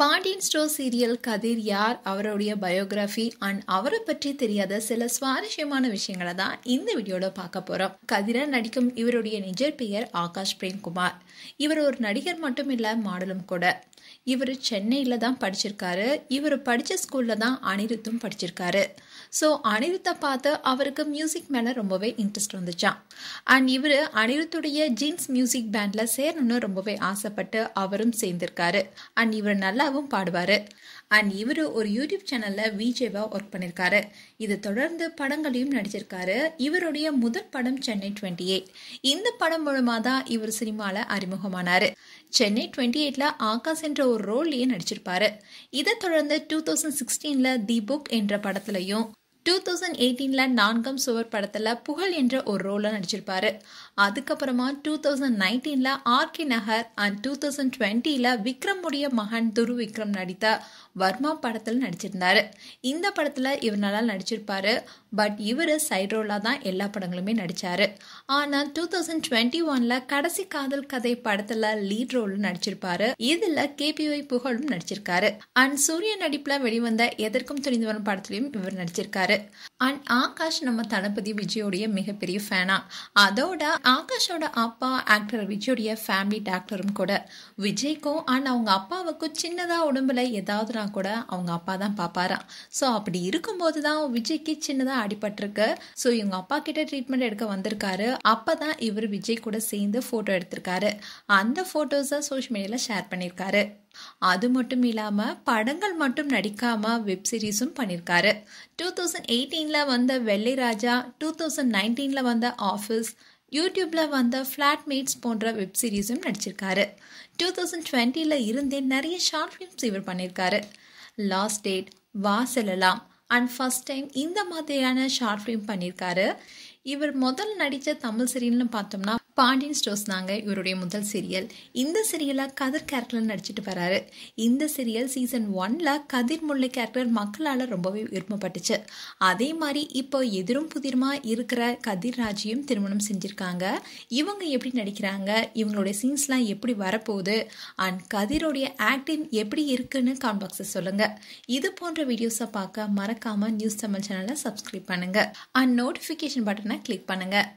Pandian store serial கதிர் யார் அவருடைய biography and அவரை பற்றி தெரியாத சில சுவாரஸ்யமான விஷயங்களை தான் இந்த வீடியோவில் பார்க்க போகிறோம் கதிரன் நடிக்கும் இவருடைய நிஜர் பெயர் ஆகாஷ் பிரேம்குமார் இவர் ஒரு நடிகர் மட்டும் இல்லை மாடலும் கூட இவர் சென்னையில் தான் படிச்சிருக்காரு இவர் படித்த ஸ்கூலில் தான் அனிருத்தும் படிச்சிருக்காரு ஸோ அனிருத்தை பார்த்து அவருக்கு மியூசிக் மேலே ரொம்பவே இன்ட்ரெஸ்ட் வந்துச்சான் அண்ட் இவர் அனிருத்துடைய ஜீன்ஸ் மியூசிக் பேண்டில் சேரணும்னு ரொம்பவே ஆசைப்பட்டு அவரும் சேர்ந்திருக்காரு அண்ட் இவர் நல்லாவும் பாடுவார் அண்ட் இவர் ஒரு யூடியூப் சேனலில் விஜேவாக ஒர்க் பண்ணியிருக்காரு இது தொடர்ந்து படங்களையும் நடிச்சிருக்காரு இவருடைய முதல் படம் சென்னை டுவெண்ட்டி எயிட் இந்த படம் மூலமாக தான் இவர் சினிமாவில் அறிமுகமானார் சென்னை டுவெண்ட்டி எயிட்டில் ஆகாஷ் என்ற ஒரு ரோல்லையும் நடிச்சிருப்பாரு இதை தொடர்ந்து டூ தௌசண்ட் சிக்ஸ்டீனில் தி புக் என்ற படத்துலையும் டூ தௌசண்ட் எயிட்டீனில் நான்காம் சுவர் படத்தில் புகழ் என்ற ஒரு ரோலில் நடிச்சிருப்பாரு அதுக்கப்புறமா டூ தௌசண்ட் நைன்டீனில் RK Nagar and two thousand டுவெண்ட்டியில் விக்ரமுடைய மகன் துரு விக்ரம் நடித்த வர்மா படத்தில் நடிச்சிருந்தாரு இந்த படத்தில் இவர் நல்லா நடிச்சிருப்பாரு பட் இவர் சைட் ரோலாக தான் எல்லா படங்களுமே நடித்தார் ஆனால் டூ தௌசண்ட் டுவெண்ட்டி ஒனில் கடைசி காதல் கதை படத்தில் லீட் ரோல் நடிச்சிருப்பாரு இதில் கேபிஒய் புகழும் நடிச்சிருக்காரு அண்ட் சூரிய நடிப்பில் வெளிவந்த எதற்கும் வரும் படத்திலையும் இவர் நடிச்சிருக்காரு அண்ட் ஆகாஷ் நம்ம தளபதி விஜயோடைய மிகப்பெரிய ஃபேனா அதோட ஆகாஷோட அப்பா ஆக்டர் விஜயோடைய ஃபேமிலி டாக்டரும் கூட விஜய்க்கும் அண்ட் அவங்க அப்பாவுக்கும் சின்னதாக உடம்புல ஏதாவதுனா கூட அவங்க அப்பா தான் பார்ப்பாராம் ஸோ அப்படி இருக்கும்போது தான் விஜய்க்கு சின்னதாக அடிபட்டிருக்கு ஸோ இவங்க அப்பா கிட்ட ட்ரீட்மெண்ட் எடுக்க வந்திருக்காரு அப்போ தான் இவர் விஜய் கூட சேர்ந்து ஃபோட்டோ எடுத்திருக்காரு அந்த ஃபோட்டோஸை சோஷியல் மீடியாவில் ஷேர் பண்ணியிருக்காரு அது மட்டும் இல்லாமல் படங்கள் மட்டும் நடிக்காமல் வெப்சீரிஸும் பண்ணியிருக்காரு டூ தௌசண்ட் எயிட்டீனில் வந்த வெள்ளை ராஜா டூ தௌசண்ட் நைன்டீனில் வந்த ஆஃபீஸ் யூடியூப்பில் வந்த ஃப்ளாட்மேட்ஸ் போன்ற வெப் சீரிஸும் நடிச்சிருக்காரு டூ தௌசண்ட் டுவெண்ட்டியில் இருந்தே நிறைய ஷார்ட் ஃபிலிம்ஸ் இவர் பண்ணியிருக்காரு லாஸ்ட் டேட் வா செல்லலாம் அண்ட் ஃபஸ்ட் டைம் இந்த மாதிரியான ஷார்ட் ஃபிலிம் பண்ணியிருக்காரு இவர் முதல் நடித்த தமிழ் சீரியல்னு பார்த்தோம்னா பாண்டியன் ஸ்டோர்ஸ் தாங்க இவருடைய முதல் சீரியல் இந்த சீரியலாக கதிர் கேரக்டர் நடிச்சிட்டு வராரு இந்த சீரியல் சீசன் ஒன்ல கதிர் முல்லை கேரக்டர் மக்களால் ரொம்பவே விரும்பப்பட்டுச்சு அதே மாதிரி இப்போ எதிரும் புதிருமா இருக்கிற கதிர் ராஜியும் திருமணம் செஞ்சுருக்காங்க இவங்க எப்படி நடிக்கிறாங்க இவங்களுடைய சீன்ஸ்லாம் எப்படி வரப்போகுது அண்ட் கதிரோடைய ஆக்டிங் எப்படி இருக்குன்னு காமெண்ட் பாக்ஸை சொல்லுங்கள் இது போன்ற வீடியோஸை பார்க்க மறக்காமல் நியூஸ் தமிழ் சேனலை சப்ஸ்கிரைப் பண்ணுங்க அண்ட் நோட்டிஃபிகேஷன் பட்டனை கிளிக் பண்ணுங்கள்